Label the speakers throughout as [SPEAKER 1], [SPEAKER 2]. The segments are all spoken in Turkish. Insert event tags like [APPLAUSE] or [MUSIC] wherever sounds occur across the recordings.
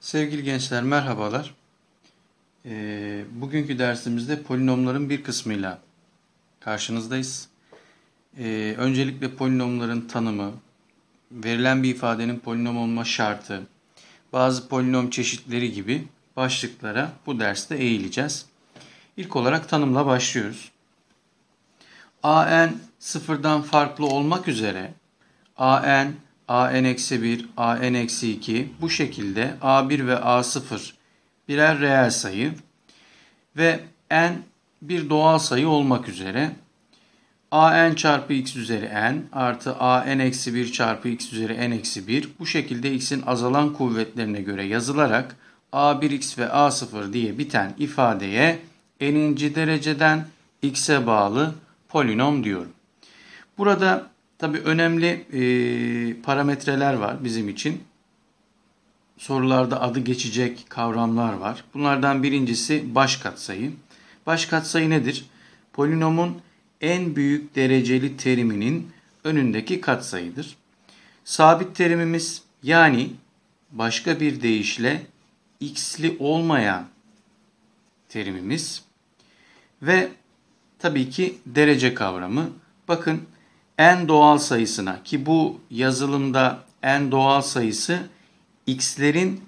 [SPEAKER 1] Sevgili gençler merhabalar. E, bugünkü dersimizde polinomların bir kısmıyla karşınızdayız. E, öncelikle polinomların tanımı, verilen bir ifadenin polinom olma şartı, bazı polinom çeşitleri gibi başlıklara bu derste eğileceğiz. İlk olarak tanımla başlıyoruz. an sıfırdan farklı olmak üzere an an-1, an-2 bu şekilde a1 ve a0 birer reel sayı ve n bir doğal sayı olmak üzere an çarpı x üzeri n artı an-1 çarpı x üzeri n-1 bu şekilde x'in azalan kuvvetlerine göre yazılarak a1x ve a0 diye biten ifadeye n'inci dereceden x'e bağlı polinom diyorum. Burada Tabii önemli e, parametreler var bizim için. Sorularda adı geçecek kavramlar var. Bunlardan birincisi baş katsayı. Baş katsayı nedir? Polinomun en büyük dereceli teriminin önündeki katsayıdır. Sabit terimimiz yani başka bir deyişle x'li olmayan terimimiz ve tabii ki derece kavramı. Bakın en doğal sayısına ki bu yazılımda en doğal sayısı x'lerin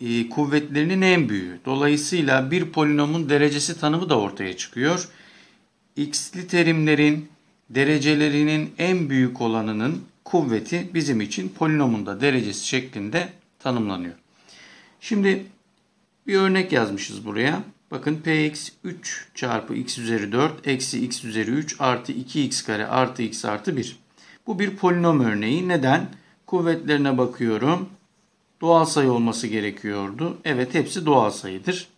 [SPEAKER 1] e, kuvvetlerinin en büyüğü. Dolayısıyla bir polinomun derecesi tanımı da ortaya çıkıyor. x'li terimlerin derecelerinin en büyük olanının kuvveti bizim için polinomun da derecesi şeklinde tanımlanıyor. Şimdi bir örnek yazmışız buraya. Bakın px 3 çarpı x üzeri 4 eksi x üzeri 3 artı 2x kare artı x artı 1. Bu bir polinom örneği. Neden? Kuvvetlerine bakıyorum. Doğal sayı olması gerekiyordu. Evet hepsi doğal sayıdır.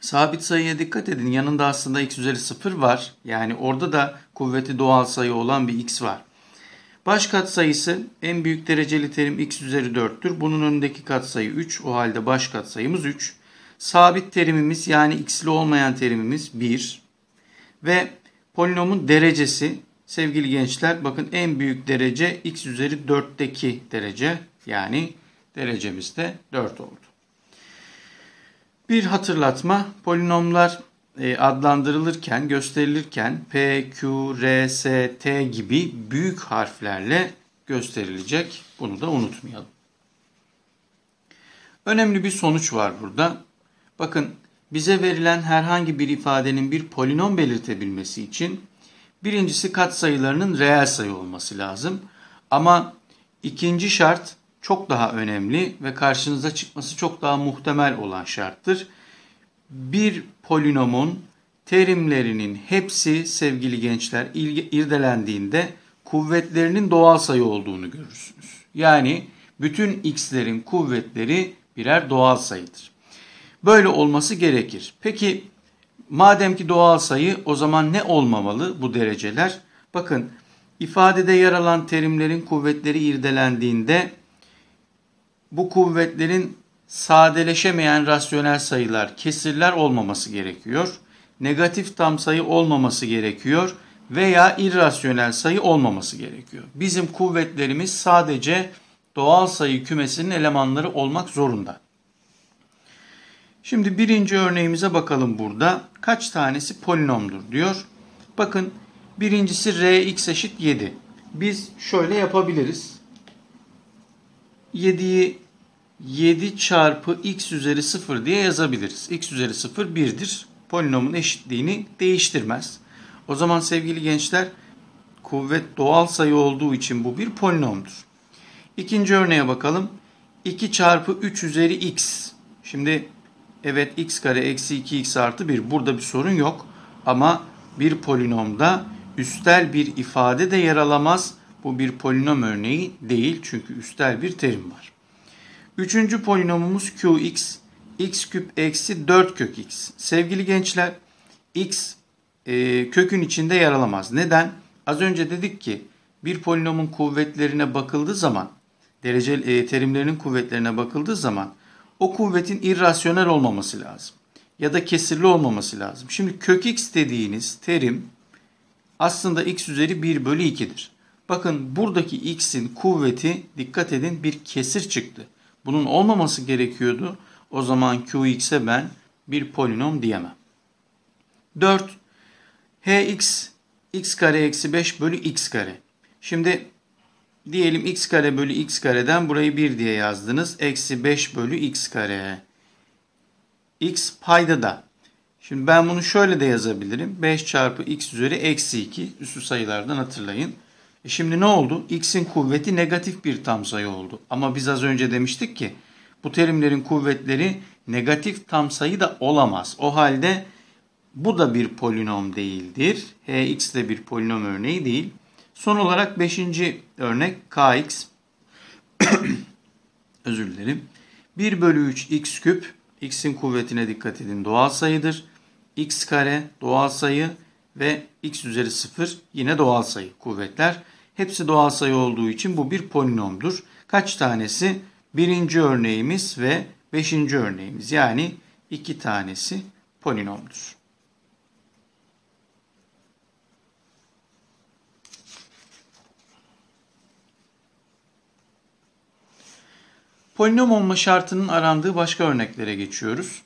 [SPEAKER 1] Sabit sayıya dikkat edin. Yanında aslında x üzeri 0 var. Yani orada da kuvveti doğal sayı olan bir x var. Baş katsayısı en büyük dereceli terim x üzeri 4'tür. Bunun önündeki katsayı 3. O halde baş katsayımız 3. Sabit terimimiz yani x'li olmayan terimimiz 1. Ve polinomun derecesi sevgili gençler bakın en büyük derece x üzeri 4'teki derece yani derecemiz de 4 oldu. Bir hatırlatma polinomlar e, adlandırılırken, gösterilirken P, Q, R, S, T gibi büyük harflerle gösterilecek. Bunu da unutmayalım. Önemli bir sonuç var burada. Bakın bize verilen herhangi bir ifadenin bir polinom belirtebilmesi için birincisi katsayılarının reel sayı olması lazım. Ama ikinci şart çok daha önemli ve karşınıza çıkması çok daha muhtemel olan şarttır. Bir polinomun terimlerinin hepsi sevgili gençler irdelendiğinde kuvvetlerinin doğal sayı olduğunu görürsünüz. Yani bütün x'lerin kuvvetleri birer doğal sayıdır. Böyle olması gerekir. Peki madem ki doğal sayı o zaman ne olmamalı bu dereceler? Bakın ifadede yer alan terimlerin kuvvetleri irdelendiğinde bu kuvvetlerin sadeleşemeyen rasyonel sayılar, kesirler olmaması gerekiyor. Negatif tam sayı olmaması gerekiyor veya irrasyonel sayı olmaması gerekiyor. Bizim kuvvetlerimiz sadece doğal sayı kümesinin elemanları olmak zorunda. Şimdi birinci örneğimize bakalım burada. Kaç tanesi polinomdur diyor. Bakın birincisi Rx eşit 7. Biz şöyle yapabiliriz. 7'yi 7 çarpı x üzeri 0 diye yazabiliriz. x üzeri 0 1'dir. Polinomun eşitliğini değiştirmez. O zaman sevgili gençler kuvvet doğal sayı olduğu için bu bir polinomdur. İkinci örneğe bakalım. 2 çarpı 3 üzeri x. Şimdi Evet x kare eksi 2x artı 1 burada bir sorun yok. Ama bir polinomda üstel bir ifade de yer alamaz. Bu bir polinom örneği değil çünkü üstel bir terim var. Üçüncü polinomumuz qx. x küp eksi 4 kök x. Sevgili gençler x e, kökün içinde yer alamaz. Neden? Az önce dedik ki bir polinomun kuvvetlerine bakıldığı zaman derece e, terimlerinin kuvvetlerine bakıldığı zaman o kuvvetin irrasyonel olmaması lazım. Ya da kesirli olmaması lazım. Şimdi kök x dediğiniz terim aslında x üzeri 1 bölü 2'dir. Bakın buradaki x'in kuvveti dikkat edin bir kesir çıktı. Bunun olmaması gerekiyordu. O zaman qx'e ben bir polinom diyemem. 4. hx x kare eksi 5 bölü x kare. Şimdi Diyelim x kare bölü x kareden burayı 1 diye yazdınız. Eksi 5 bölü x kare. x payda da. Şimdi ben bunu şöyle de yazabilirim. 5 çarpı x üzeri eksi 2. Üstü sayılardan hatırlayın. E şimdi ne oldu? x'in kuvveti negatif bir tam sayı oldu. Ama biz az önce demiştik ki bu terimlerin kuvvetleri negatif tam sayı da olamaz. O halde bu da bir polinom değildir. hx de bir polinom örneği değil. Son olarak beşinci örnek kx. [CLEARS THROAT] Özür dilerim. 1 bölü 3 x küp. X'in kuvvetine dikkat edin doğal sayıdır. X kare doğal sayı ve x üzeri 0 yine doğal sayı kuvvetler. Hepsi doğal sayı olduğu için bu bir polinomdur. Kaç tanesi? Birinci örneğimiz ve beşinci örneğimiz yani iki tanesi polinomdur. Polinom olma şartının arandığı başka örneklere geçiyoruz.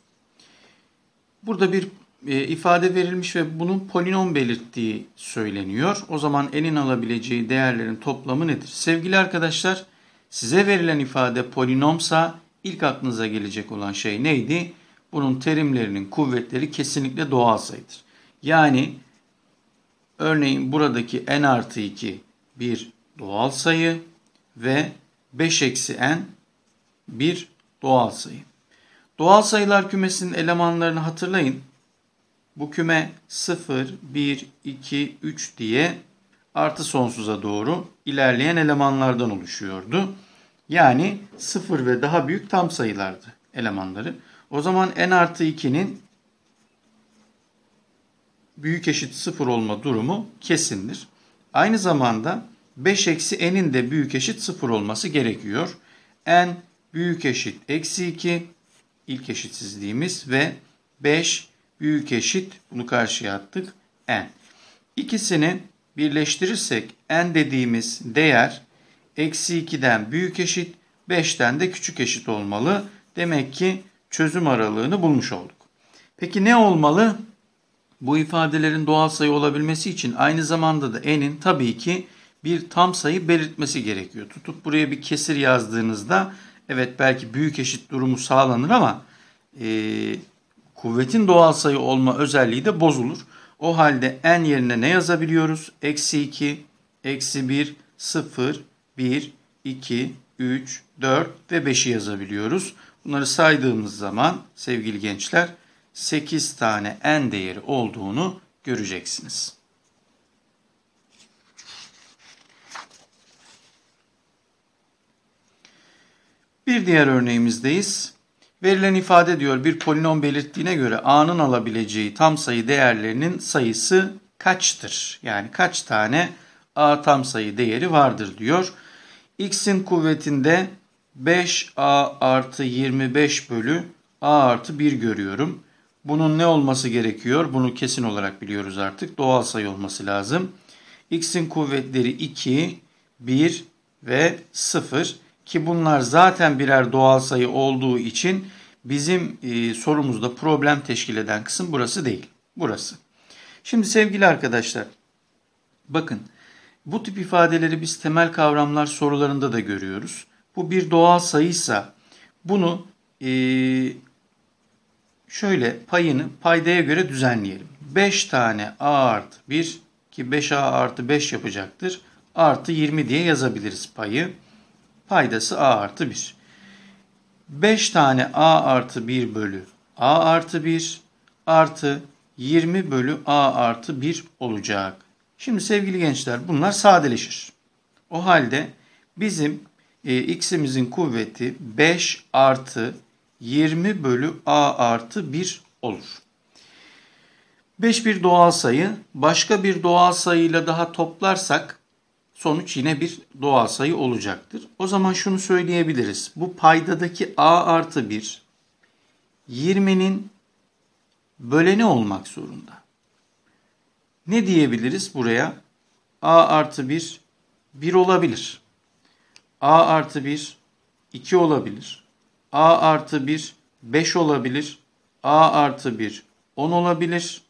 [SPEAKER 1] Burada bir e, ifade verilmiş ve bunun polinom belirttiği söyleniyor. O zaman elin alabileceği değerlerin toplamı nedir? Sevgili arkadaşlar, size verilen ifade polinomsa ilk aklınıza gelecek olan şey neydi? Bunun terimlerinin kuvvetleri kesinlikle doğal sayıdır. Yani örneğin buradaki n artı 2 bir doğal sayı ve 5 eksi n bir doğal sayı. Doğal sayılar kümesinin elemanlarını hatırlayın. Bu küme 0, 1, 2, 3 diye artı sonsuza doğru ilerleyen elemanlardan oluşuyordu. Yani 0 ve daha büyük tam sayılardı elemanları. O zaman n artı 2'nin büyük eşit 0 olma durumu kesindir. Aynı zamanda 5 eksi n'in de büyük eşit 0 olması gerekiyor. n büyük eşit eksi 2 ilk eşitsizliğimiz ve 5 büyük eşit bunu karşıya attık n. İkisini birleştirirsek n dediğimiz değer eksi 2'den büyük eşit 5'ten de küçük eşit olmalı. Demek ki çözüm aralığını bulmuş olduk. Peki ne olmalı? Bu ifadelerin doğal sayı olabilmesi için aynı zamanda da n'in tabii ki bir tam sayı belirtmesi gerekiyor. Tutup buraya bir kesir yazdığınızda Evet belki büyük eşit durumu sağlanır ama e, kuvvetin doğal sayı olma özelliği de bozulur. O halde n yerine ne yazabiliyoruz? Eksi 2, eksi 1, 0, 1, 2, 3, 4 ve 5'i yazabiliyoruz. Bunları saydığımız zaman sevgili gençler 8 tane n değeri olduğunu göreceksiniz. Bir diğer örneğimizdeyiz. Verilen ifade diyor bir polinom belirttiğine göre a'nın alabileceği tam sayı değerlerinin sayısı kaçtır? Yani kaç tane a tam sayı değeri vardır diyor. x'in kuvvetinde 5a artı 25 bölü a artı 1 görüyorum. Bunun ne olması gerekiyor? Bunu kesin olarak biliyoruz artık. Doğal sayı olması lazım. x'in kuvvetleri 2, 1 ve 0 ki bunlar zaten birer doğal sayı olduğu için bizim e, sorumuzda problem teşkil eden kısım burası değil. Burası. Şimdi sevgili arkadaşlar bakın bu tip ifadeleri biz temel kavramlar sorularında da görüyoruz. Bu bir doğal sayıysa bunu e, şöyle payını paydaya göre düzenleyelim. 5 tane a artı 1 ki 5a artı 5 yapacaktır. Artı 20 diye yazabiliriz payı. Paydası a artı 1. 5 tane a artı 1 bölü a artı 1 artı 20 bölü a artı 1 olacak. Şimdi sevgili gençler bunlar sadeleşir. O halde bizim e, x'imizin kuvveti 5 artı 20 bölü a artı 1 olur. 5 bir doğal sayı. Başka bir doğal sayıyla daha toplarsak sonuç yine bir doğal sayı olacaktır. O zaman şunu söyleyebiliriz. Bu paydadaki a artı 1 20'nin böleni olmak zorunda. Ne diyebiliriz buraya? a artı 1 1 olabilir. a artı 1 2 olabilir. a artı 1 5 olabilir. a artı 1 10 olabilir.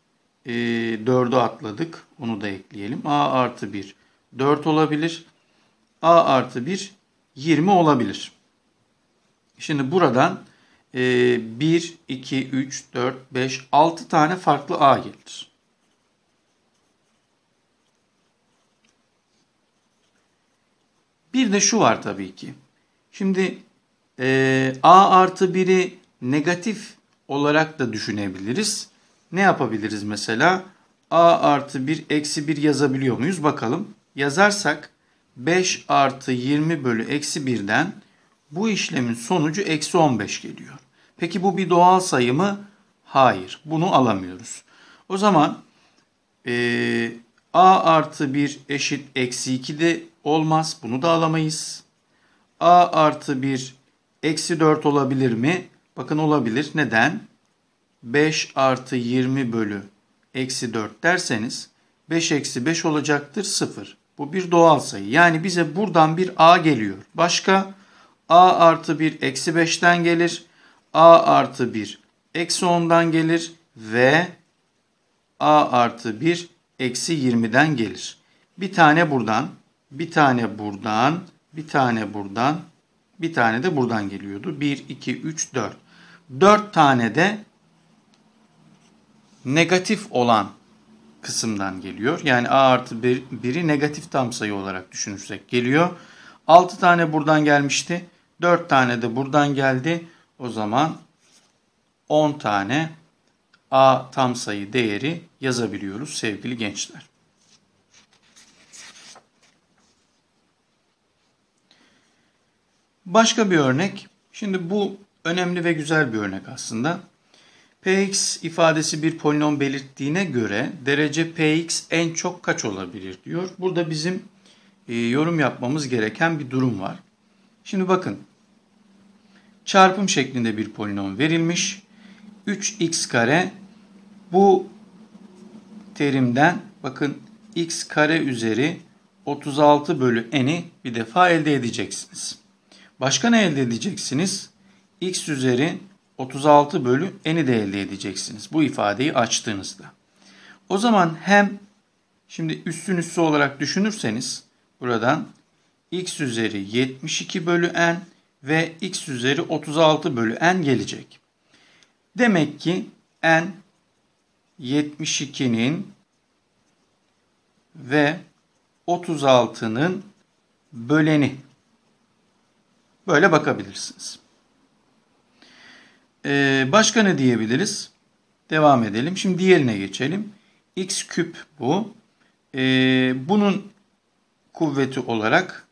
[SPEAKER 1] E, ee, 4'ü atladık. Onu da ekleyelim. a artı 1 4 olabilir. A artı 1 20 olabilir. Şimdi buradan e, 1, 2, 3, 4, 5, 6 tane farklı A gelir. Bir de şu var tabii ki. Şimdi e, A artı 1'i negatif olarak da düşünebiliriz. Ne yapabiliriz mesela? A artı 1 eksi 1 yazabiliyor muyuz? Bakalım yazarsak 5 artı 20 bölü eksi 1'den bu işlemin sonucu eksi 15 geliyor. Peki bu bir doğal sayı mı? Hayır. Bunu alamıyoruz. O zaman e, a artı 1 eşit eksi 2 de olmaz. Bunu da alamayız. a artı 1 eksi 4 olabilir mi? Bakın olabilir. Neden? 5 artı 20 bölü eksi 4 derseniz 5 eksi 5 olacaktır 0. Bu bir doğal sayı. Yani bize buradan bir a geliyor. Başka a artı 1 eksi 5'ten gelir. a artı 1 eksi 10'dan gelir. Ve a artı 1 eksi 20'den gelir. Bir tane buradan, bir tane buradan, bir tane buradan, bir tane de buradan geliyordu. 1, 2, 3, 4. 4 tane de negatif olan kısımdan geliyor. Yani a artı 1'i negatif tam sayı olarak düşünürsek geliyor. 6 tane buradan gelmişti. 4 tane de buradan geldi. O zaman 10 tane a tam sayı değeri yazabiliyoruz sevgili gençler. Başka bir örnek. Şimdi bu önemli ve güzel bir örnek aslında. Px ifadesi bir polinom belirttiğine göre derece Px en çok kaç olabilir diyor. Burada bizim e, yorum yapmamız gereken bir durum var. Şimdi bakın çarpım şeklinde bir polinom verilmiş. 3x kare bu terimden bakın x kare üzeri 36 bölü n'i bir defa elde edeceksiniz. Başka ne elde edeceksiniz? x üzeri 36 bölü n'i de elde edeceksiniz bu ifadeyi açtığınızda. O zaman hem şimdi üstün üstü olarak düşünürseniz buradan x üzeri 72 bölü n ve x üzeri 36 bölü n gelecek. Demek ki n 72'nin ve 36'nın böleni. Böyle bakabilirsiniz. Ee, başka ne diyebiliriz? Devam edelim. Şimdi diğerine geçelim. X küp bu. Ee, bunun kuvveti olarak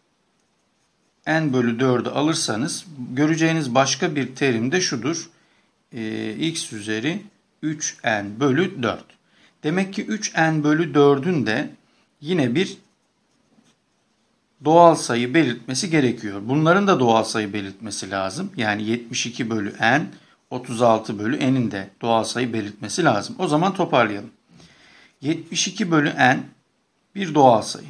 [SPEAKER 1] n bölü 4'ü alırsanız göreceğiniz başka bir terim de şudur. Ee, x üzeri 3n bölü 4. Demek ki 3n bölü 4'ün de yine bir doğal sayı belirtmesi gerekiyor. Bunların da doğal sayı belirtmesi lazım. Yani 72 bölü n 36 bölü n'in de doğal sayı belirtmesi lazım. O zaman toparlayalım. 72 bölü n bir doğal sayı.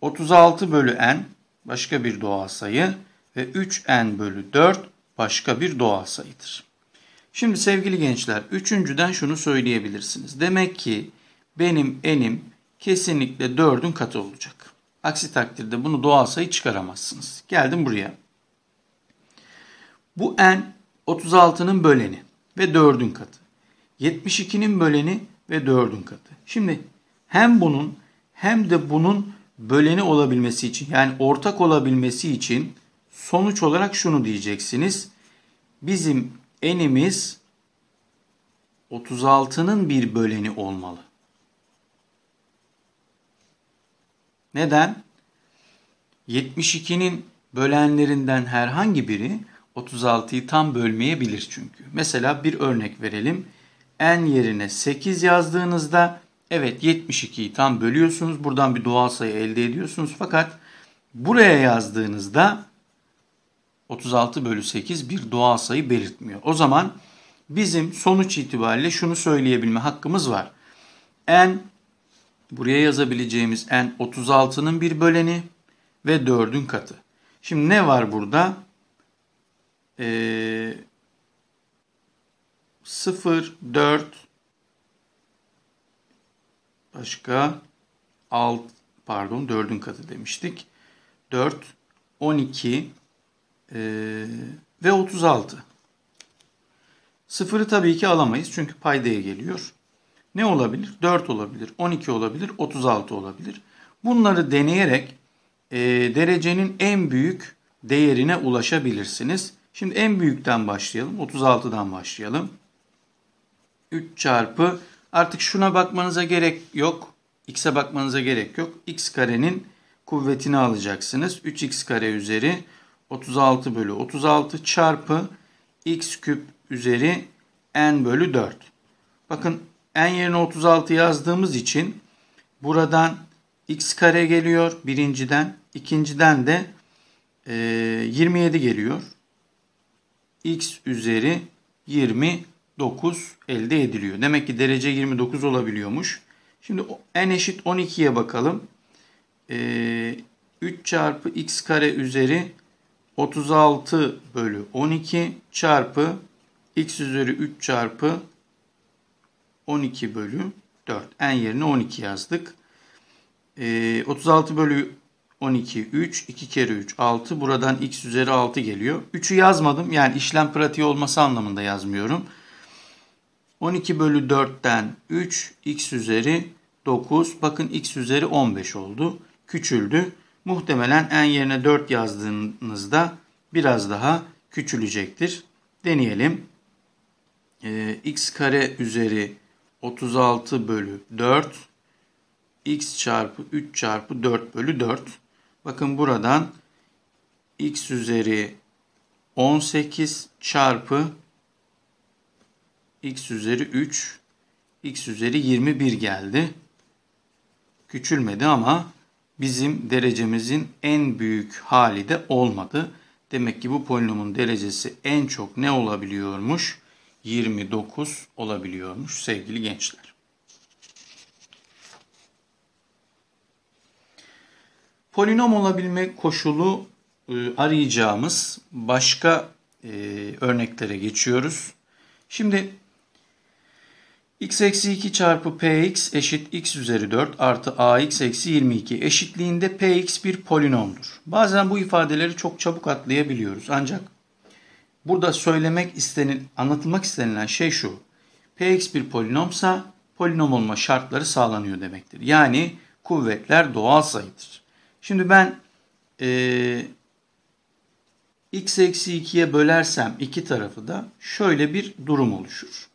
[SPEAKER 1] 36 bölü n başka bir doğal sayı ve 3n bölü 4 başka bir doğal sayıdır. Şimdi sevgili gençler üçüncüden şunu söyleyebilirsiniz. Demek ki benim n'im kesinlikle 4'ün katı olacak. Aksi takdirde bunu doğal sayı çıkaramazsınız. Geldim buraya. Bu n 36'nın böleni ve 4'ün katı. 72'nin böleni ve 4'ün katı. Şimdi hem bunun hem de bunun böleni olabilmesi için yani ortak olabilmesi için sonuç olarak şunu diyeceksiniz. Bizim enimiz 36'nın bir böleni olmalı. Neden? 72'nin bölenlerinden herhangi biri 36'yı tam bölmeyebilir çünkü. Mesela bir örnek verelim. N yerine 8 yazdığınızda evet 72'yi tam bölüyorsunuz. Buradan bir doğal sayı elde ediyorsunuz. Fakat buraya yazdığınızda 36 bölü 8 bir doğal sayı belirtmiyor. O zaman bizim sonuç itibariyle şunu söyleyebilme hakkımız var. N buraya yazabileceğimiz N 36'nın bir böleni ve 4'ün katı. Şimdi ne var burada? e, 0, 4 başka 6 pardon 4'ün katı demiştik. 4, 12 e, ve 36. Sıfırı tabii ki alamayız çünkü paydaya geliyor. Ne olabilir? 4 olabilir, 12 olabilir, 36 olabilir. Bunları deneyerek e, derecenin en büyük değerine ulaşabilirsiniz. Şimdi en büyükten başlayalım. 36'dan başlayalım. 3 çarpı artık şuna bakmanıza gerek yok. X'e bakmanıza gerek yok. X karenin kuvvetini alacaksınız. 3x kare üzeri 36 bölü 36 çarpı x küp üzeri n bölü 4. Bakın n yerine 36 yazdığımız için buradan x kare geliyor birinciden. ikinciden de e, 27 geliyor x üzeri 29 elde ediliyor. Demek ki derece 29 olabiliyormuş. Şimdi n eşit 12'ye bakalım. Ee, 3 çarpı x kare üzeri 36 bölü 12 çarpı x üzeri 3 çarpı 12 bölü 4. N yerine 12 yazdık. Ee, 36 bölü 12, 3, 2 kere 3, 6. Buradan x üzeri 6 geliyor. 3'ü yazmadım. Yani işlem pratiği olması anlamında yazmıyorum. 12 bölü 4'ten 3, x üzeri 9. Bakın x üzeri 15 oldu. Küçüldü. Muhtemelen en yerine 4 yazdığınızda biraz daha küçülecektir. Deneyelim. Ee, x kare üzeri 36 bölü 4 x çarpı 3 çarpı 4 bölü 4. Bakın buradan x üzeri 18 çarpı x üzeri 3 x üzeri 21 geldi. Küçülmedi ama bizim derecemizin en büyük hali de olmadı. Demek ki bu polinomun derecesi en çok ne olabiliyormuş? 29 olabiliyormuş sevgili gençler. Polinom olabilme koşulu e, arayacağımız başka e, örneklere geçiyoruz. Şimdi x eksi 2 çarpı px eşit x üzeri 4 artı ax eksi 22 eşitliğinde px bir polinomdur. Bazen bu ifadeleri çok çabuk atlayabiliyoruz ancak burada söylemek istenen, anlatılmak istenilen şey şu. px bir polinomsa polinom olma şartları sağlanıyor demektir. Yani kuvvetler doğal sayıdır. Şimdi ben e, x eksi 2'ye bölersem iki tarafı da şöyle bir durum oluşur.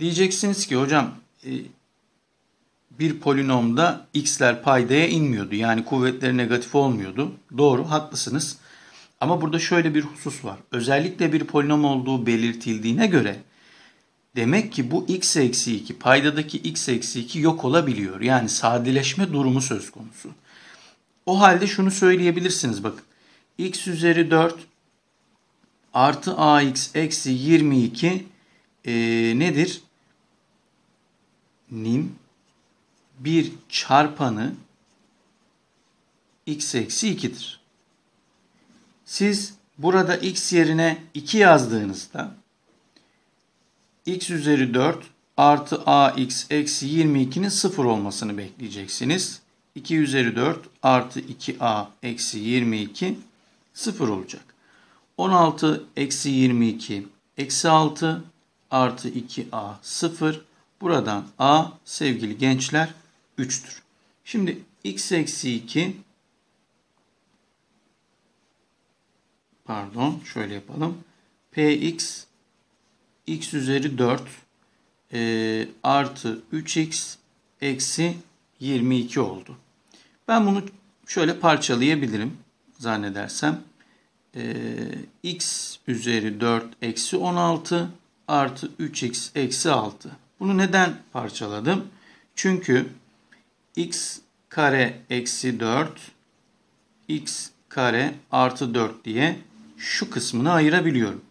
[SPEAKER 1] Diyeceksiniz ki hocam e, bir polinomda x'ler paydaya inmiyordu. Yani kuvvetleri negatif olmuyordu. Doğru haklısınız. Ama burada şöyle bir husus var. Özellikle bir polinom olduğu belirtildiğine göre Demek ki bu x eksi 2 paydadaki x eksi 2 yok olabiliyor. Yani sadeleşme durumu söz konusu. O halde şunu söyleyebilirsiniz bakın. x üzeri 4 artı ax eksi 22 e, nedir? Nim bir çarpanı x eksi 2'dir. Siz burada x yerine 2 yazdığınızda x üzeri 4 artı ax eksi 22'nin 0 olmasını bekleyeceksiniz. 2 üzeri 4 artı 2a eksi 22 0 olacak. 16 eksi 22 eksi 6 artı 2a 0. Buradan a sevgili gençler 3'tür. Şimdi x eksi 2 pardon şöyle yapalım. px x üzeri 4 e, artı 3x eksi 22 oldu. Ben bunu şöyle parçalayabilirim zannedersem. E, x üzeri 4 eksi 16 artı 3x eksi 6. Bunu neden parçaladım? Çünkü x kare eksi 4 x kare artı 4 diye şu kısmını ayırabiliyorum.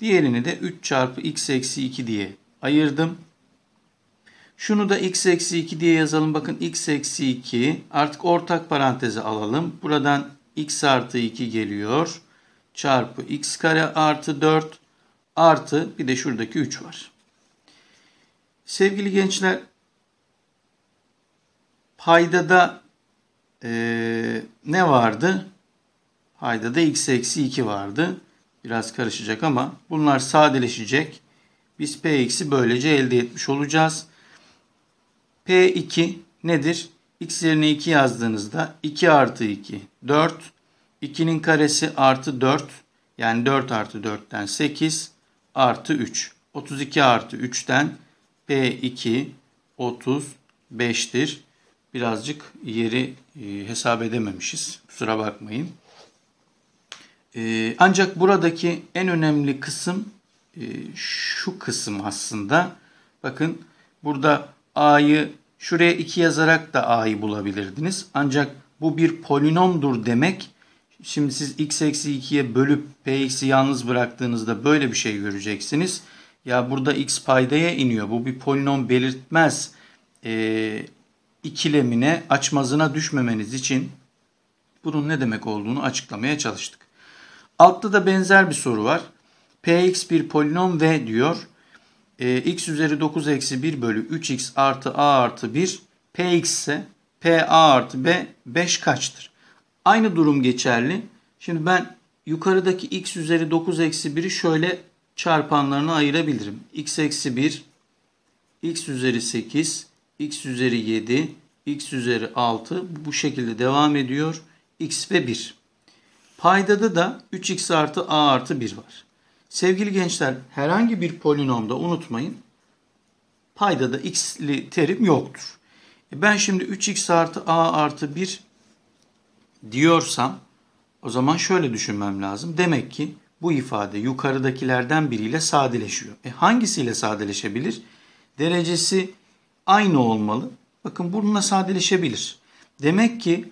[SPEAKER 1] Diğerini de 3 çarpı x eksi 2 diye ayırdım. Şunu da x eksi 2 diye yazalım. Bakın x eksi 2 artık ortak parantezi alalım. Buradan x artı 2 geliyor. Çarpı x kare artı 4 artı bir de şuradaki 3 var. Sevgili gençler paydada e, ne vardı? Paydada x eksi 2 vardı. Biraz karışacak ama bunlar sadeleşecek. Biz Px'i böylece elde etmiş olacağız. P2 nedir? X yerine 2 yazdığınızda 2 artı 2 4. 2'nin karesi artı 4. Yani 4 artı 4'ten 8 artı 3. 32 artı 3'ten P2 35'tir. Birazcık yeri e, hesap edememişiz. Kusura bakmayın. Ee, ancak buradaki en önemli kısım e, şu kısım aslında. Bakın burada a'yı şuraya 2 yazarak da a'yı bulabilirdiniz. Ancak bu bir polinomdur demek. Şimdi siz x eksi 2'ye bölüp px'i yalnız bıraktığınızda böyle bir şey göreceksiniz. Ya burada x paydaya iniyor. Bu bir polinom belirtmez. E, ikilemine, açmazına düşmemeniz için bunun ne demek olduğunu açıklamaya çalıştık. Altta da benzer bir soru var. Px bir polinom v diyor. E, x üzeri 9 eksi 1 bölü 3x artı a artı 1 px ise pa artı b 5 kaçtır? Aynı durum geçerli. Şimdi ben yukarıdaki x üzeri 9 eksi 1'i şöyle çarpanlarına ayırabilirim. x eksi 1, x üzeri 8, x üzeri 7, x üzeri 6 bu şekilde devam ediyor. x ve 1. Paydada da 3x artı a artı 1 var. Sevgili gençler herhangi bir polinomda unutmayın paydada x'li terim yoktur. E, ben şimdi 3x artı a artı 1 diyorsam o zaman şöyle düşünmem lazım. Demek ki bu ifade yukarıdakilerden biriyle sadeleşiyor. E hangisiyle sadeleşebilir? Derecesi aynı olmalı. Bakın bununla sadeleşebilir. Demek ki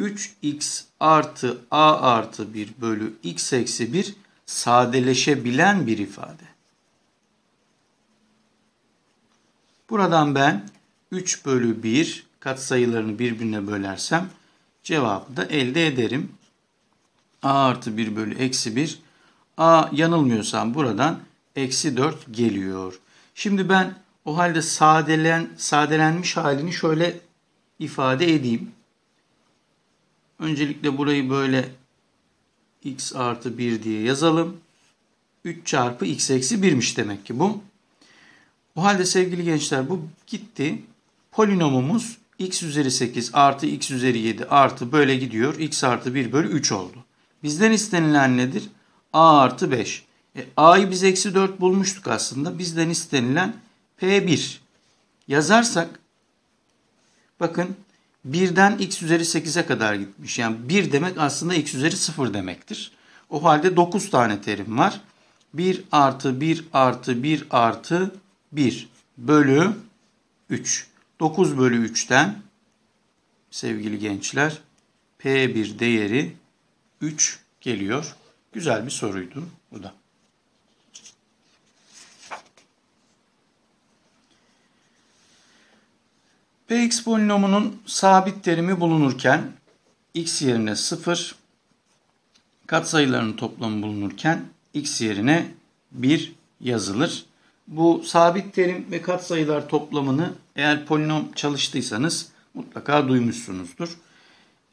[SPEAKER 1] 3x artı a artı 1 bölü x eksi 1 sadeleşebilen bir ifade. Buradan ben 3 bölü 1 katsayılarını birbirine bölersem cevabı da elde ederim. a artı 1 bölü eksi 1. a yanılmıyorsam buradan eksi 4 geliyor. Şimdi ben o halde sadelen, sadelenmiş halini şöyle ifade edeyim. Öncelikle burayı böyle x artı 1 diye yazalım. 3 çarpı x eksi 1'miş demek ki bu. O halde sevgili gençler bu gitti. Polinomumuz x üzeri 8 artı x üzeri 7 artı böyle gidiyor. x artı 1 bölü 3 oldu. Bizden istenilen nedir? a artı 5. E, a'yı biz eksi 4 bulmuştuk aslında. Bizden istenilen p1. Yazarsak bakın Birden x üzeri 8'e kadar gitmiş. Yani 1 demek aslında x üzeri 0 demektir. O halde 9 tane terim var. 1 artı 1 artı 1 artı 1 bölü 3. 9 bölü 3'ten sevgili gençler P1 değeri 3 geliyor. Güzel bir soruydu bu da. Px polinomunun sabit terimi bulunurken x yerine 0 katsayılarının toplamı bulunurken x yerine 1 yazılır. Bu sabit terim ve katsayılar toplamını eğer polinom çalıştıysanız mutlaka duymuşsunuzdur.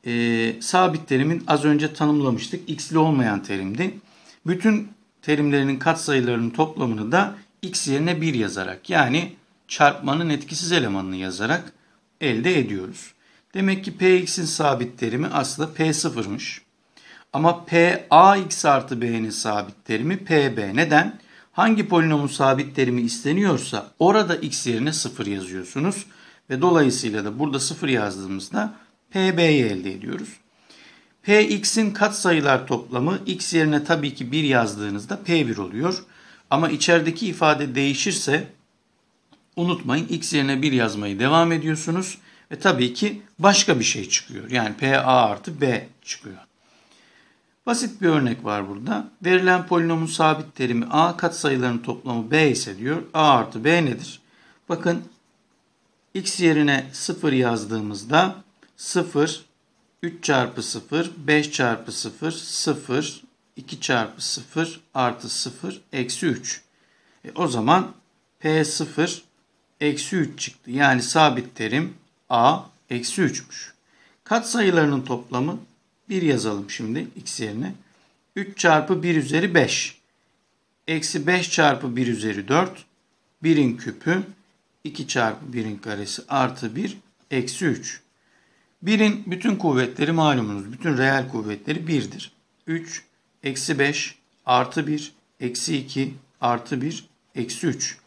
[SPEAKER 1] Ee, sabit terimin az önce tanımlamıştık. X'li olmayan terimdi. Bütün terimlerinin katsayılarının toplamını da x yerine 1 yazarak yani çarpmanın etkisiz elemanını yazarak elde ediyoruz. Demek ki Px'in sabit terimi aslında p sıfırmış. Ama p a x artı B'nin sabit terimi p b. Neden? Hangi polinomun sabit terimi isteniyorsa orada x yerine sıfır yazıyorsunuz. Ve dolayısıyla da burada sıfır yazdığımızda p Pb'yi elde ediyoruz. P Px'in katsayılar toplamı x yerine tabii ki 1 yazdığınızda P1 oluyor. Ama içerideki ifade değişirse unutmayın x yerine 1 yazmayı devam ediyorsunuz. Ve tabii ki başka bir şey çıkıyor. Yani p a artı B çıkıyor. Basit bir örnek var burada. Verilen polinomun sabit terimi A katsayıların toplamı B ise diyor. A artı B nedir? Bakın x yerine 0 yazdığımızda 0, 3 çarpı 0, 5 çarpı 0, 0, 2 çarpı 0 artı 0 eksi 3. E o zaman P0 eksi 3 çıktı. Yani sabit terim A eksi 3'müş. Kat sayılarının toplamı 1 yazalım şimdi x yerine. 3 çarpı 1 üzeri 5. Eksi 5 çarpı 1 üzeri 4. 1'in küpü 2 çarpı 1'in karesi artı 1 eksi 3. 1'in bütün kuvvetleri malumunuz. Bütün reel kuvvetleri 1'dir. 3, eksi 5, artı 1, eksi 2, artı 1, eksi 3.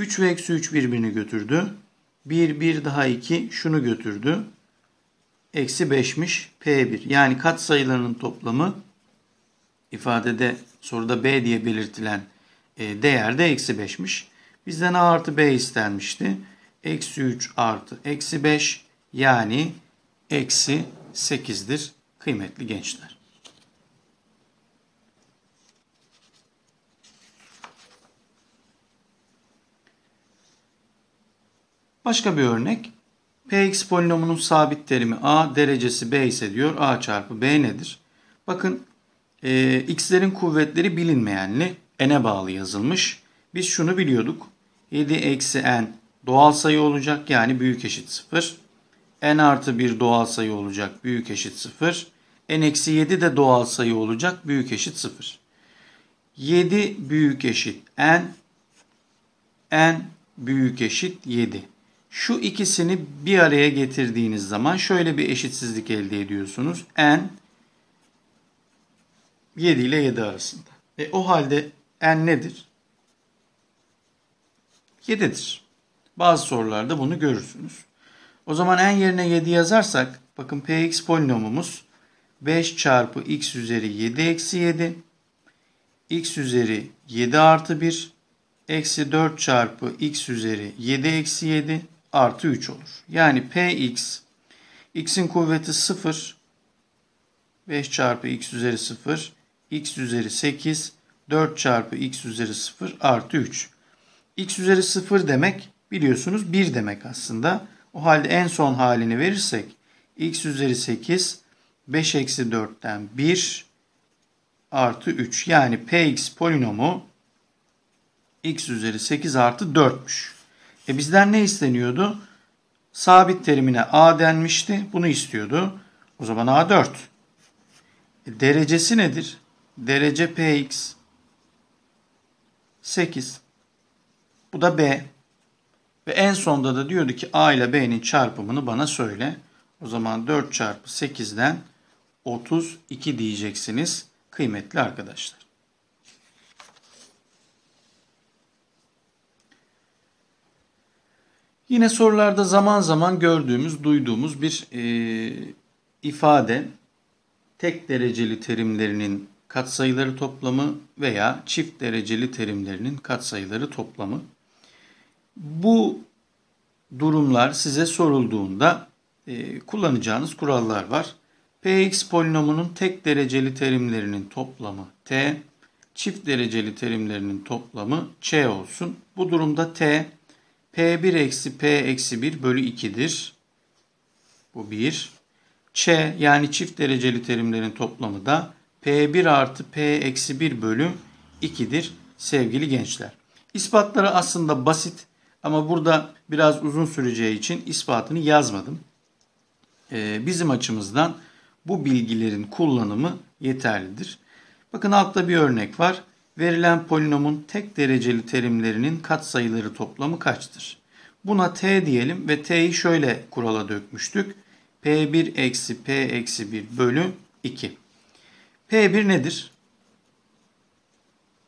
[SPEAKER 1] 3 ve eksi 3 birbirini götürdü. 1, 1 daha 2 şunu götürdü. Eksi 5'miş P1. Yani kat sayılarının toplamı ifadede soruda B diye belirtilen e, değer de eksi 5'miş. Bizden A artı B istenmişti. Eksi 3 artı eksi 5 yani eksi 8'dir kıymetli gençler. Başka bir örnek. Px polinomunun sabit terimi a derecesi b ise diyor a çarpı b nedir? Bakın e, x'lerin kuvvetleri bilinmeyenli n'e bağlı yazılmış. Biz şunu biliyorduk. 7 eksi n doğal sayı olacak yani büyük eşit 0. n artı 1 doğal sayı olacak büyük eşit 0. n eksi 7 de doğal sayı olacak büyük eşit 0. 7 büyük eşit n, n büyük eşit 7. Şu ikisini bir araya getirdiğiniz zaman şöyle bir eşitsizlik elde ediyorsunuz. N 7 ile 7 arasında. E, o halde N nedir? 7'dir. Bazı sorularda bunu görürsünüz. O zaman n yerine 7 yazarsak bakın px polinomumuz 5 çarpı x üzeri 7 eksi 7 x üzeri 7 artı 1 eksi 4 çarpı x üzeri 7 eksi 7 artı 3 olur. Yani Px x'in kuvveti 0 5 çarpı x üzeri 0 x üzeri 8 4 çarpı x üzeri 0 artı 3. x üzeri 0 demek biliyorsunuz 1 demek aslında. O halde en son halini verirsek x üzeri 8 5 eksi 4'ten 1 artı 3. Yani px polinomu x üzeri 8 artı 4'müş. E bizden ne isteniyordu? Sabit terimine A denmişti. Bunu istiyordu. O zaman A4. E derecesi nedir? Derece Px 8. Bu da B. Ve en sonda da diyordu ki A ile B'nin çarpımını bana söyle. O zaman 4 çarpı 8'den 32 diyeceksiniz kıymetli arkadaşlar. Yine sorularda zaman zaman gördüğümüz, duyduğumuz bir e, ifade tek dereceli terimlerinin katsayıları toplamı veya çift dereceli terimlerinin katsayıları toplamı. Bu durumlar size sorulduğunda e, kullanacağınız kurallar var. Px polinomunun tek dereceli terimlerinin toplamı t, çift dereceli terimlerinin toplamı ç olsun. Bu durumda t P1 eksi P eksi 1 bölü 2'dir. Bu 1. Ç yani çift dereceli terimlerin toplamı da P1 artı P eksi 1 bölü 2'dir sevgili gençler. İspatları aslında basit ama burada biraz uzun süreceği için ispatını yazmadım. Ee, bizim açımızdan bu bilgilerin kullanımı yeterlidir. Bakın altta bir örnek var. Verilen polinomun tek dereceli terimlerinin katsayıları toplamı kaçtır? Buna t diyelim ve t'yi şöyle kurala dökmüştük. p1 eksi p eksi 1 bölü 2. p1 nedir?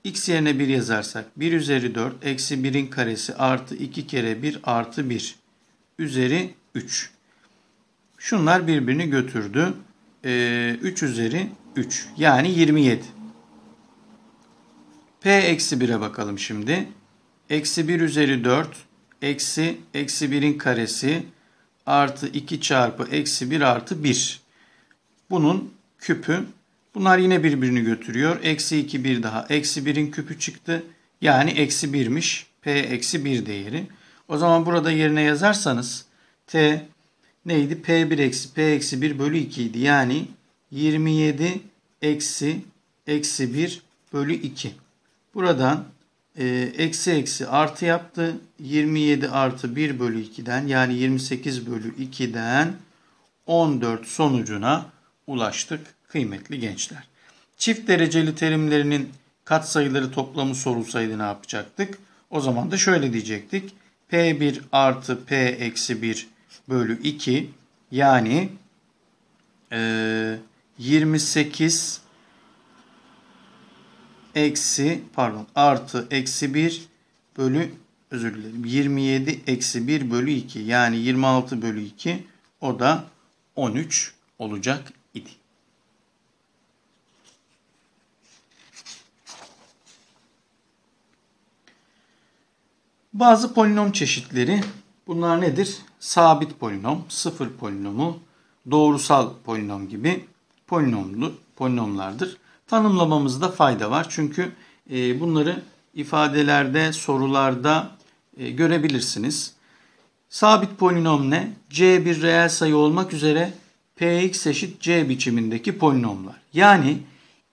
[SPEAKER 1] x yerine 1 yazarsak 1 üzeri 4 eksi 1'in karesi artı 2 kere 1 artı 1 üzeri 3. Şunlar birbirini götürdü. Ee, 3 üzeri 3 yani 27. P eksi 1'e bakalım şimdi. Eksi 1 üzeri 4 eksi eksi 1'in karesi artı 2 çarpı eksi 1 artı 1. Bunun küpü. Bunlar yine birbirini götürüyor. Eksi 2 1 daha. Eksi 1'in küpü çıktı. Yani eksi 1'miş. P eksi 1 değeri. O zaman burada yerine yazarsanız T neydi? P1 eksi P eksi 1 bölü 2 idi. Yani 27 eksi eksi 1 bölü 2. Buradan e, eksi eksi artı yaptı. 27 artı 1 bölü 2'den yani 28 bölü 2'den 14 sonucuna ulaştık kıymetli gençler. Çift dereceli terimlerinin katsayıları toplamı sorulsaydı ne yapacaktık? O zaman da şöyle diyecektik. P1 artı P eksi 1 bölü 2 yani e, 28 eksi pardon artı eksi 1 bölü özür dilerim 27 eksi 1 bölü 2 yani 26 bölü 2 o da 13 olacak idi. Bazı polinom çeşitleri bunlar nedir? Sabit polinom, sıfır polinomu, doğrusal polinom gibi polinomlu, polinomlardır tanımlamamızda fayda var. Çünkü e, bunları ifadelerde, sorularda e, görebilirsiniz. Sabit polinom ne? C bir reel sayı olmak üzere px eşit c biçimindeki polinomlar. Yani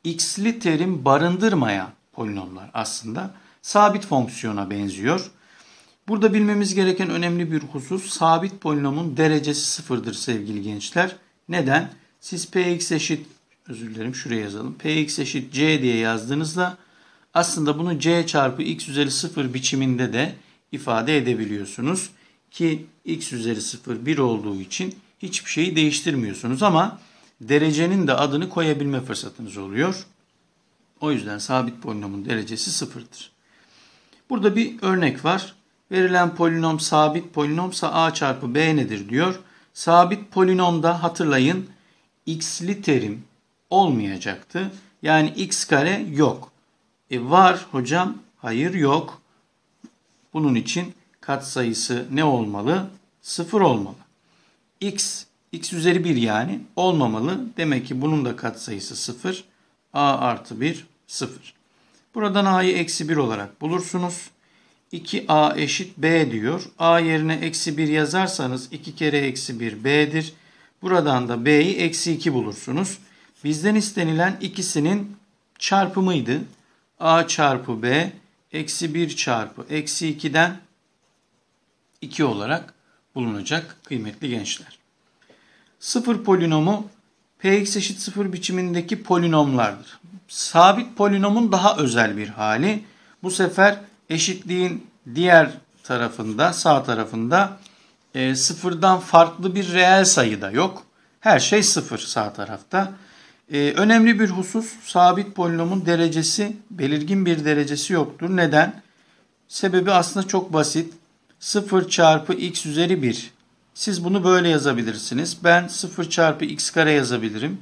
[SPEAKER 1] x'li terim barındırmayan polinomlar aslında sabit fonksiyona benziyor. Burada bilmemiz gereken önemli bir husus sabit polinomun derecesi sıfırdır sevgili gençler. Neden? Siz px eşit özür dilerim şuraya yazalım. Px eşit c diye yazdığınızda aslında bunu c çarpı x üzeri 0 biçiminde de ifade edebiliyorsunuz. Ki x üzeri 0 1 olduğu için hiçbir şeyi değiştirmiyorsunuz ama derecenin de adını koyabilme fırsatınız oluyor. O yüzden sabit polinomun derecesi 0'dır. Burada bir örnek var. Verilen polinom sabit polinomsa a çarpı b nedir diyor. Sabit polinomda hatırlayın x'li terim olmayacaktı. Yani x kare yok. E var hocam. Hayır yok. Bunun için katsayısı ne olmalı? 0 olmalı. x x üzeri 1 yani olmamalı. Demek ki bunun da katsayısı 0. a artı 1 0. Buradan a'yı eksi 1 olarak bulursunuz. 2a eşit b diyor. a yerine eksi 1 yazarsanız 2 kere eksi 1 b'dir. Buradan da b'yi eksi 2 bulursunuz. Bizden istenilen ikisinin çarpımıydı. A çarpı B eksi 1 çarpı eksi 2'den 2 olarak bulunacak kıymetli gençler. Sıfır polinomu px eşit sıfır biçimindeki polinomlardır. Sabit polinomun daha özel bir hali. Bu sefer eşitliğin diğer tarafında sağ tarafında e, sıfırdan farklı bir reel sayı da yok. Her şey sıfır sağ tarafta. Ee, önemli bir husus sabit polinomun derecesi belirgin bir derecesi yoktur. Neden? Sebebi aslında çok basit. 0 çarpı x üzeri 1. Siz bunu böyle yazabilirsiniz. Ben 0 çarpı x kare yazabilirim.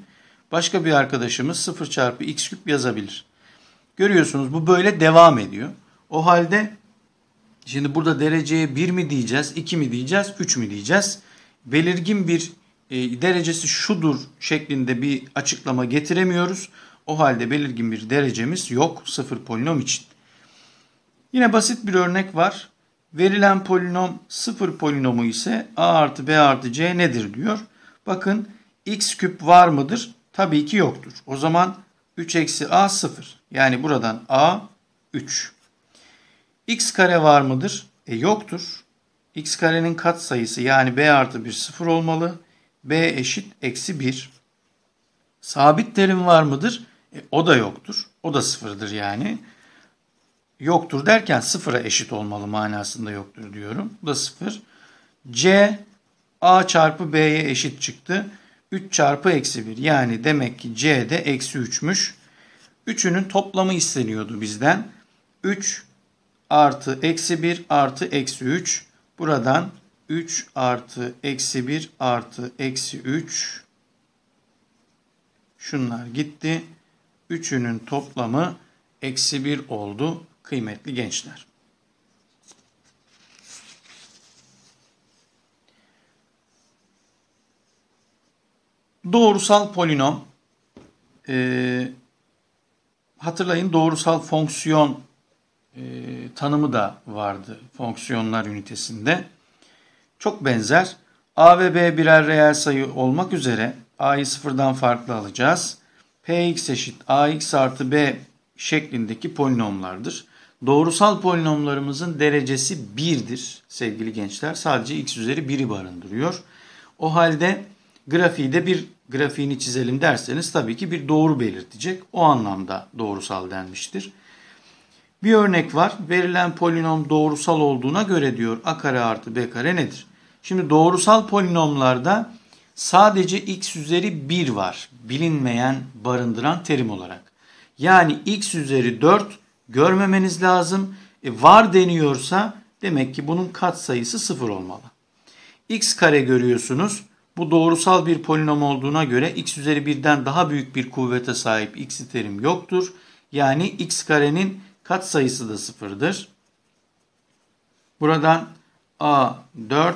[SPEAKER 1] Başka bir arkadaşımız 0 çarpı x küp yazabilir. Görüyorsunuz bu böyle devam ediyor. O halde şimdi burada dereceye 1 mi diyeceğiz, 2 mi diyeceğiz, 3 mü diyeceğiz? Belirgin bir e, derecesi şudur şeklinde bir açıklama getiremiyoruz. O halde belirgin bir derecemiz yok sıfır polinom için. Yine basit bir örnek var. Verilen polinom sıfır polinomu ise a artı b artı c nedir diyor. Bakın x küp var mıdır? Tabii ki yoktur. O zaman 3 eksi a sıfır. Yani buradan a 3. x kare var mıdır? E yoktur. x karenin kat sayısı yani b artı 1 sıfır olmalı b eşit eksi 1. Sabit terim var mıdır? E, o da yoktur. O da sıfırdır yani. Yoktur derken sıfıra eşit olmalı manasında yoktur diyorum. Bu da sıfır. c a çarpı b'ye eşit çıktı. 3 çarpı eksi 1. Yani demek ki c de eksi 3'müş. Üçünün toplamı isteniyordu bizden. 3 artı eksi 1 artı eksi 3. Buradan 3 artı eksi 1 artı eksi 3. Şunlar gitti. Üçünün toplamı eksi 1 oldu kıymetli gençler. Doğrusal polinom, e, hatırlayın doğrusal fonksiyon e, tanımı da vardı fonksiyonlar ünitesinde çok benzer. A ve B birer reel sayı olmak üzere A'yı sıfırdan farklı alacağız. Px eşit Ax artı B şeklindeki polinomlardır. Doğrusal polinomlarımızın derecesi 1'dir sevgili gençler. Sadece x üzeri 1'i barındırıyor. O halde grafiği de bir grafiğini çizelim derseniz tabii ki bir doğru belirtecek. O anlamda doğrusal denmiştir. Bir örnek var. Verilen polinom doğrusal olduğuna göre diyor a kare artı b kare nedir? Şimdi doğrusal polinomlarda sadece x üzeri 1 var. Bilinmeyen barındıran terim olarak. Yani x üzeri 4 görmemeniz lazım. E var deniyorsa demek ki bunun katsayısı 0 olmalı. x kare görüyorsunuz. Bu doğrusal bir polinom olduğuna göre x üzeri 1'den daha büyük bir kuvvete sahip x terim yoktur. Yani x karenin Kat sayısı da sıfırdır. Buradan A 4,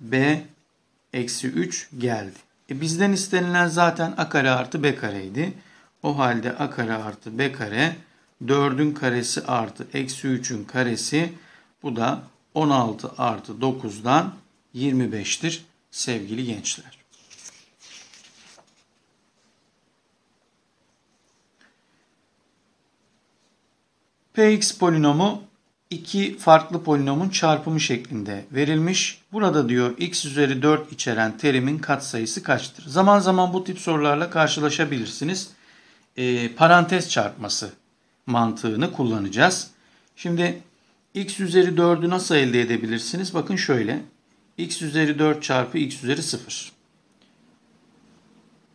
[SPEAKER 1] B eksi 3 geldi. E bizden istenilen zaten A kare artı B kareydi. O halde A kare artı B kare 4'ün karesi artı eksi 3'ün karesi bu da 16 artı 9'dan 25'tir sevgili gençler. Px polinomu iki farklı polinomun çarpımı şeklinde verilmiş. Burada diyor x üzeri 4 içeren terimin katsayısı kaçtır? Zaman zaman bu tip sorularla karşılaşabilirsiniz. E, parantez çarpması mantığını kullanacağız. Şimdi x üzeri 4'ü nasıl elde edebilirsiniz? Bakın şöyle. x üzeri 4 çarpı x üzeri 0.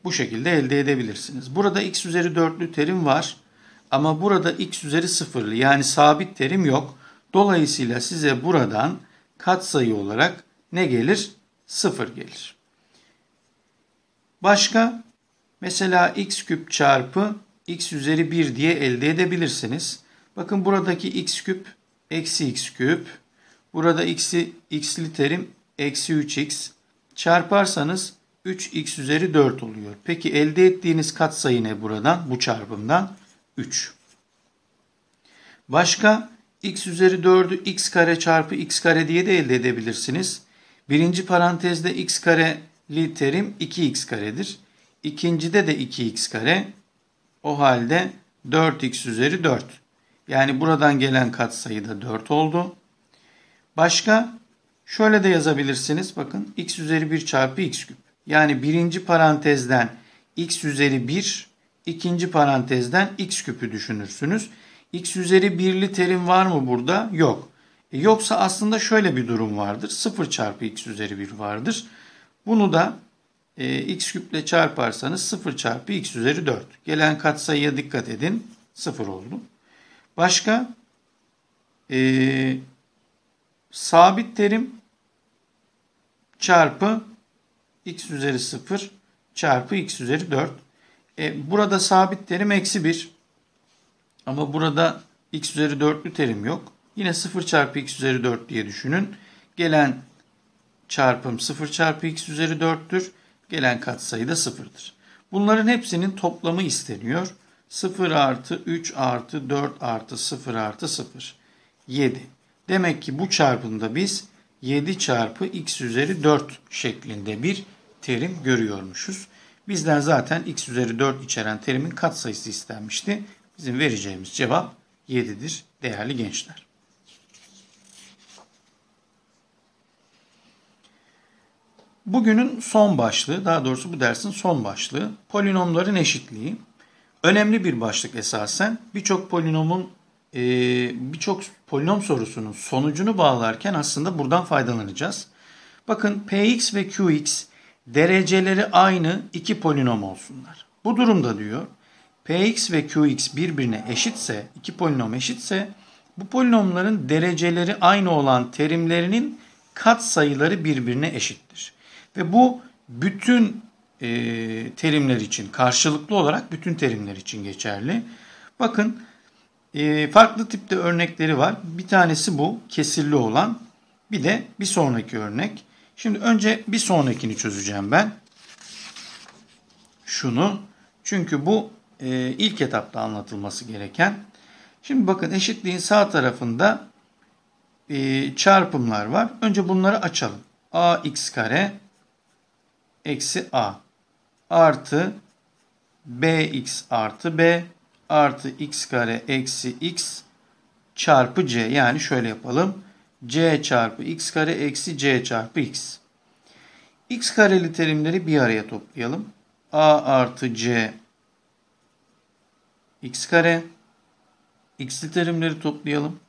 [SPEAKER 1] Bu şekilde elde edebilirsiniz. Burada x üzeri 4'lü terim var. Ama burada x üzeri sıfırlı yani sabit terim yok. Dolayısıyla size buradan katsayı olarak ne gelir? Sıfır gelir. Başka mesela x küp çarpı x üzeri 1 diye elde edebilirsiniz. Bakın buradaki x küp eksi x küp. Burada x'i x'li terim eksi 3x. Çarparsanız 3x üzeri 4 oluyor. Peki elde ettiğiniz katsayı ne buradan bu çarpımdan? 3. Başka x üzeri 4'ü x kare çarpı x kare diye de elde edebilirsiniz. Birinci parantezde x kareli terim 2x karedir. İkincide de 2x kare. O halde 4x üzeri 4. Yani buradan gelen katsayı da 4 oldu. Başka şöyle de yazabilirsiniz. Bakın x üzeri 1 çarpı x küp. Yani birinci parantezden x üzeri 1 ikinci parantezden x küpü düşünürsünüz. x üzeri birli terim var mı burada? Yok. E yoksa aslında şöyle bir durum vardır. 0 çarpı x üzeri 1 vardır. Bunu da e, x küple çarparsanız 0 çarpı x üzeri 4. Gelen katsayıya dikkat edin. 0 oldu. Başka e, sabit terim çarpı x üzeri 0 çarpı x üzeri 4. E, burada sabit terim eksi 1. Ama burada x üzeri 4'lü terim yok. Yine 0 çarpı x üzeri 4 diye düşünün. Gelen çarpım 0 çarpı x üzeri 4'tür. Gelen katsayı da 0'dır. Bunların hepsinin toplamı isteniyor. 0 artı 3 artı 4 artı 0 artı 0. 7. Demek ki bu çarpımda biz 7 çarpı x üzeri 4 şeklinde bir terim görüyormuşuz. Bizden zaten x üzeri 4 içeren terimin katsayısı istenmişti. Bizim vereceğimiz cevap 7'dir değerli gençler. Bugünün son başlığı, daha doğrusu bu dersin son başlığı polinomların eşitliği. Önemli bir başlık esasen. Birçok polinomun e, birçok polinom sorusunun sonucunu bağlarken aslında buradan faydalanacağız. Bakın px ve qx dereceleri aynı iki polinom olsunlar. Bu durumda diyor px ve qx birbirine eşitse, iki polinom eşitse bu polinomların dereceleri aynı olan terimlerinin kat sayıları birbirine eşittir. Ve bu bütün e, terimler için karşılıklı olarak bütün terimler için geçerli. Bakın e, farklı tipte örnekleri var. Bir tanesi bu kesirli olan bir de bir sonraki örnek Şimdi önce bir sonrakini çözeceğim ben. Şunu. Çünkü bu e, ilk etapta anlatılması gereken. Şimdi bakın eşitliğin sağ tarafında e, çarpımlar var. Önce bunları açalım. ax kare eksi a artı bx artı b artı x kare eksi x çarpı c. Yani şöyle yapalım c çarpı x kare eksi c çarpı x. x kareli terimleri bir araya toplayalım. a artı c x kare x'li terimleri toplayalım.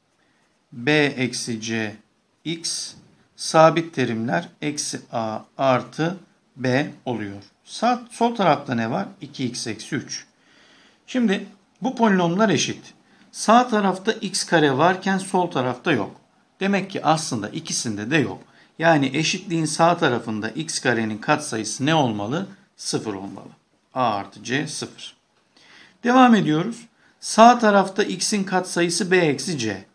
[SPEAKER 1] b eksi c x sabit terimler eksi a artı b oluyor. Sağ, sol tarafta ne var? 2x eksi 3. Şimdi bu polinomlar eşit. Sağ tarafta x kare varken sol tarafta yok. Demek ki aslında ikisinde de yok. Yani eşitliğin sağ tarafında x karenin katsayısı ne olmalı? 0 olmalı. a artı c 0. Devam ediyoruz. Sağ tarafta x'in katsayısı b eksi c.